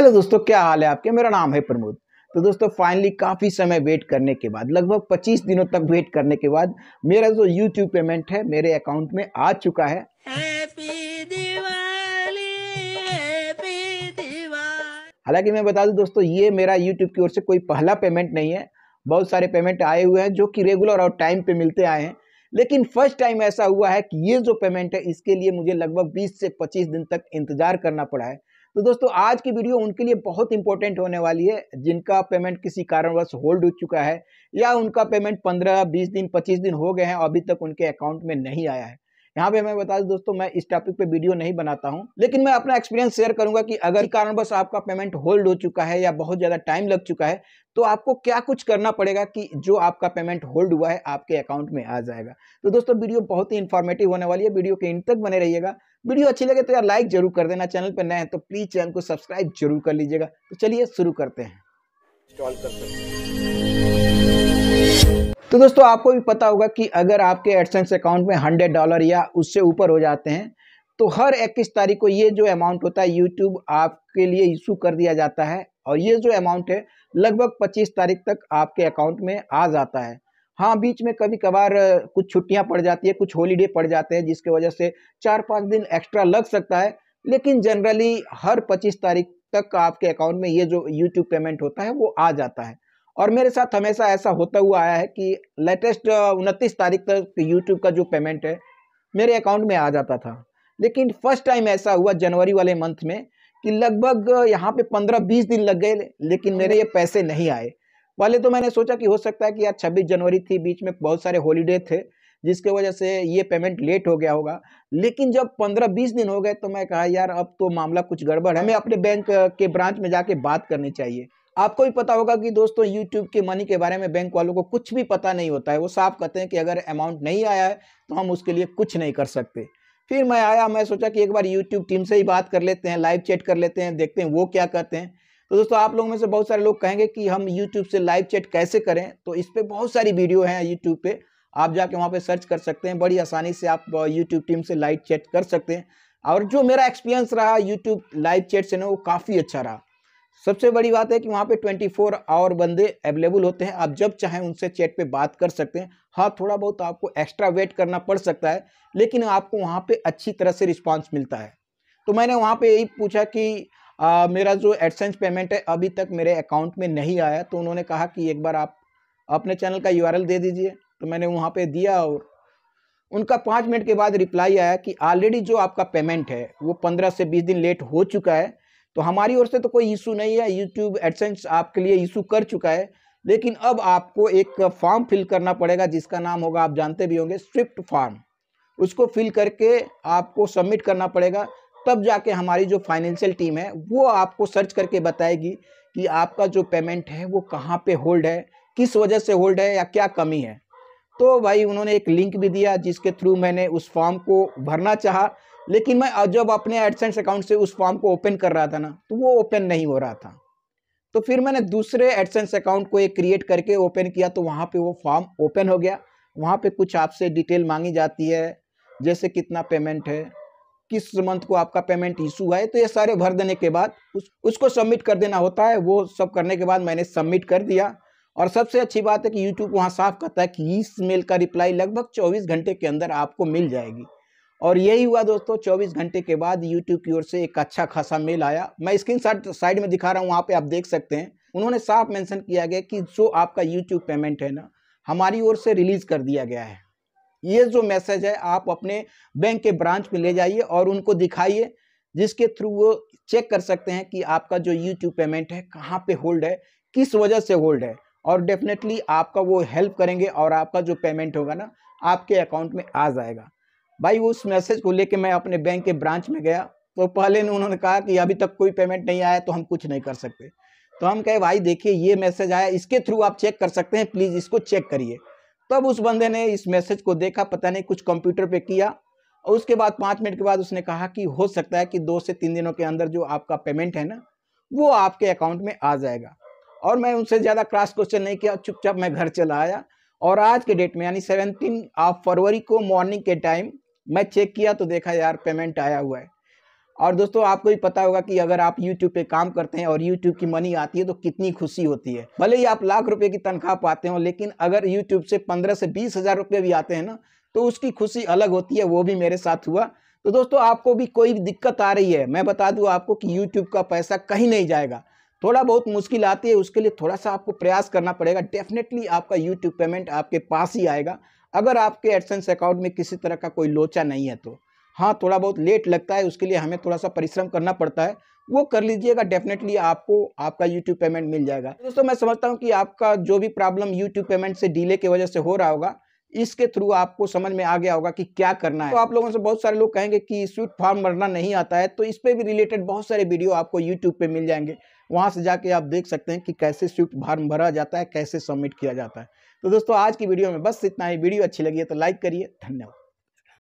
hello दोस्तों क्या हाल है आपके मेरा नाम है प्रमोद तो दोस्तों फाइनली काफ़ी समय वेट करने के बाद लगभग 25 दिनों तक वेट करने के बाद मेरा जो यूट्यूब पेमेंट है मेरे अकाउंट में आ चुका है हालांकि मैं बता दूं दोस्तों ये मेरा यूट्यूब की ओर से कोई पहला पेमेंट नहीं है बहुत सारे पेमेंट आए हुए हैं जो कि रेगुलर और टाइम पे मिलते आए हैं लेकिन फर्स्ट टाइम ऐसा हुआ है कि ये जो पेमेंट है इसके लिए मुझे लगभग 20 से 25 दिन तक इंतजार करना पड़ा है तो दोस्तों आज की वीडियो उनके लिए बहुत इंपॉर्टेंट होने वाली है जिनका पेमेंट किसी कारणवश होल्ड हो चुका है या उनका पेमेंट पंद्रह बीस दिन पच्चीस दिन हो गए हैं अभी तक उनके अकाउंट में नहीं आया है यहाँ पे मैं बता दूँ दोस्तों मैं इस टॉपिक पे वीडियो नहीं बनाता हूँ लेकिन मैं अपना एक्सपीरियंस शेयर करूंगा कि अगर कारणवश आपका पेमेंट होल्ड हो चुका है या बहुत ज़्यादा टाइम लग चुका है तो आपको क्या कुछ करना पड़ेगा कि जो आपका पेमेंट होल्ड हुआ है आपके अकाउंट में आ जाएगा तो दोस्तों वीडियो बहुत ही इन्फॉर्मेटिव होने वाली है वीडियो के इन तक बने रहिएगा वीडियो अच्छी लगे तो यार लाइक जरूर कर देना चैनल पर नए हैं तो प्लीज़ चैनल को सब्सक्राइब जरूर कर लीजिएगा तो चलिए शुरू करते हैं तो दोस्तों आपको भी पता होगा कि अगर आपके एडसेंस अकाउंट में हंड्रेड डॉलर या उससे ऊपर हो जाते हैं तो हर इक्कीस तारीख को ये जो अमाउंट होता है यूट्यूब आपके लिए इशू कर दिया जाता है और ये जो अमाउंट है लगभग 25 तारीख तक आपके अकाउंट में आ जाता है हाँ बीच में कभी कभार कुछ छुट्टियां पड़ जाती है कुछ हॉलीडे पड़ जाते हैं जिसके वजह से चार पाँच दिन एक्स्ट्रा लग सकता है लेकिन जनरली हर पच्चीस तारीख तक आपके अकाउंट में ये जो यूट्यूब पेमेंट होता है वो आ जाता है और मेरे साथ हमेशा ऐसा होता हुआ आया है कि लेटेस्ट उनतीस तारीख तक यूट्यूब का जो पेमेंट है मेरे अकाउंट में आ जाता था लेकिन फर्स्ट टाइम ऐसा हुआ जनवरी वाले मंथ में कि लगभग यहाँ पे पंद्रह बीस दिन लग गए लेकिन मेरे ये पैसे नहीं आए पहले तो मैंने सोचा कि हो सकता है कि यार छब्बीस जनवरी थी बीच में बहुत सारे हॉलीडे थे जिसके वजह से ये पेमेंट लेट हो गया होगा लेकिन जब पंद्रह बीस दिन हो गए तो मैं कहा यार अब तो मामला कुछ गड़बड़ है हमें अपने बैंक के ब्रांच में जाके बात करनी चाहिए आपको भी पता होगा कि दोस्तों यूट्यूब के मनी के बारे में बैंक वालों को कुछ भी पता नहीं होता है वो साफ कहते हैं कि अगर अमाउंट नहीं आया है तो हम उसके लिए कुछ नहीं कर सकते फिर मैं आया मैं सोचा कि एक बार यूट्यूब टीम से ही बात कर लेते हैं लाइव चैट कर लेते हैं देखते हैं वो क्या कहते हैं तो दोस्तों आप लोगों में से बहुत सारे लोग कहेंगे कि हम यूट्यूब से लाइव चैट कैसे करें तो इस पर बहुत सारी वीडियो हैं यूट्यूब पे आप जाके वहाँ पे सर्च कर सकते हैं बड़ी आसानी से आप यूट्यूब टीम से लाइव चैट कर सकते हैं और जो मेरा एक्सपीरियंस रहा यूट्यूब लाइव चैट से ना वो काफ़ी अच्छा रहा सबसे बड़ी बात है कि वहाँ पे 24 फोर आवर बंदे अवेलेबल होते हैं आप जब चाहें उनसे चैट पे बात कर सकते हैं हाँ थोड़ा बहुत तो आपको एक्स्ट्रा वेट करना पड़ सकता है लेकिन आपको वहाँ पे अच्छी तरह से रिस्पांस मिलता है तो मैंने वहाँ पे यही पूछा कि आ, मेरा जो एडसेंस पेमेंट है अभी तक मेरे अकाउंट में नहीं आया तो उन्होंने कहा कि एक बार आप अपने चैनल का यू दे दीजिए तो मैंने वहाँ पे दिया और उनका पाँच मिनट के बाद रिप्लाई आया कि ऑलरेडी जो आपका पेमेंट है वो पंद्रह से बीस दिन लेट हो चुका है तो हमारी ओर से तो कोई इशू नहीं है यूट्यूब एडसेंस आपके लिए इशू कर चुका है लेकिन अब आपको एक फॉर्म फिल करना पड़ेगा जिसका नाम होगा आप जानते भी होंगे स्विफ्ट फॉर्म उसको फिल करके आपको सबमिट करना पड़ेगा तब जाके हमारी जो फाइनेंशियल टीम है वो आपको सर्च करके बताएगी कि आपका जो पेमेंट है वो कहाँ पे होल्ड है किस वजह से होल्ड है या क्या कमी है तो भाई उन्होंने एक लिंक भी दिया जिसके थ्रू मैंने उस फॉर्म को भरना चाहा लेकिन मैं जब अपने एडसेंस अकाउंट से उस फॉर्म को ओपन कर रहा था ना तो वो ओपन नहीं हो रहा था तो फिर मैंने दूसरे एडसेंस अकाउंट को एक क्रिएट करके ओपन किया तो वहाँ पर वो फॉर्म ओपन हो गया वहाँ पर कुछ आपसे डिटेल मांगी जाती है जैसे कितना पेमेंट है किस मंथ को आपका पेमेंट इशू है तो ये सारे भर देने के बाद उस उसको सबमिट कर देना होता है वो सब करने के बाद मैंने सबमिट कर दिया और सबसे अच्छी बात है कि यूट्यूब वहाँ साफ कहता है कि इस मेल का रिप्लाई लगभग चौबीस घंटे के अंदर आपको मिल जाएगी और यही हुआ दोस्तों 24 घंटे के बाद यूट्यूब की ओर से एक अच्छा खासा मेल आया मैं स्क्रीन साइड में दिखा रहा हूँ वहाँ पे आप देख सकते हैं उन्होंने साफ मेंशन किया गया कि जो आपका यूट्यूब पेमेंट है ना हमारी ओर से रिलीज़ कर दिया गया है ये जो मैसेज है आप अपने बैंक के ब्रांच में ले जाइए और उनको दिखाइए जिसके थ्रू वो चेक कर सकते हैं कि आपका जो यूट्यूब पेमेंट है कहाँ पे होल्ड है किस वजह से होल्ड है और डेफिनेटली आपका वो हेल्प करेंगे और आपका जो पेमेंट होगा ना आपके अकाउंट में आ जाएगा भाई उस मैसेज को लेके मैं अपने बैंक के ब्रांच में गया तो पहले उन्होंने कहा कि अभी तक कोई पेमेंट नहीं आया तो हम कुछ नहीं कर सकते तो हम कहे भाई देखिए ये मैसेज आया इसके थ्रू आप चेक कर सकते हैं प्लीज़ इसको चेक करिए तब उस बंदे ने इस मैसेज को देखा पता नहीं कुछ कंप्यूटर पे किया और उसके बाद पाँच मिनट के बाद उसने कहा कि हो सकता है कि दो से तीन दिनों के अंदर जो आपका पेमेंट है ना वो आपके अकाउंट में आ जाएगा और मैं उनसे ज़्यादा क्रॉस क्वेश्चन नहीं किया चुपचाप मैं घर चला आया और आज के डेट में यानी सेवनटीन ऑफ फरवरी को मॉर्निंग के टाइम मैं चेक किया तो देखा यार पेमेंट आया हुआ है और दोस्तों आपको भी पता होगा कि अगर आप यूट्यूब पे काम करते हैं और यूट्यूब की मनी आती है तो कितनी खुशी होती है भले ही आप लाख रुपए की तनख्वाह पाते हो लेकिन अगर यूट्यूब से पंद्रह से बीस हजार रुपये भी आते हैं ना तो उसकी खुशी अलग होती है वो भी मेरे साथ हुआ तो दोस्तों आपको भी कोई भी दिक्कत आ रही है मैं बता दूँ आपको कि यूट्यूब का पैसा कहीं नहीं जाएगा थोड़ा बहुत मुश्किल आती है उसके लिए थोड़ा सा आपको प्रयास करना पड़ेगा डेफिनेटली आपका यूट्यूब पेमेंट आपके पास ही आएगा अगर आपके एडसेंस अकाउंट में किसी तरह का कोई लोचा नहीं है तो हाँ थोड़ा बहुत लेट लगता है उसके लिए हमें थोड़ा सा परिश्रम करना पड़ता है वो कर लीजिएगा डेफिनेटली आपको आपका यूट्यूब पेमेंट मिल जाएगा दोस्तों मैं समझता हूँ कि आपका जो भी प्रॉब्लम यूट्यूब पेमेंट से डिले की वजह से हो रहा होगा इसके थ्रू आपको समझ में आ गया होगा कि क्या करना है तो आप लोगों से बहुत सारे लोग कहेंगे कि स्वीट फार्म भरना नहीं आता है तो इस पर भी रिलेटेड बहुत सारे वीडियो आपको यूट्यूब पे मिल जाएंगे वहाँ से जाके आप देख सकते हैं कि कैसे स्विफ्ट फार्म भरा जाता है कैसे सबमिट किया जाता है तो दोस्तों आज की वीडियो में बस इतना ही वीडियो अच्छी लगी है तो लाइक करिए धन्यवाद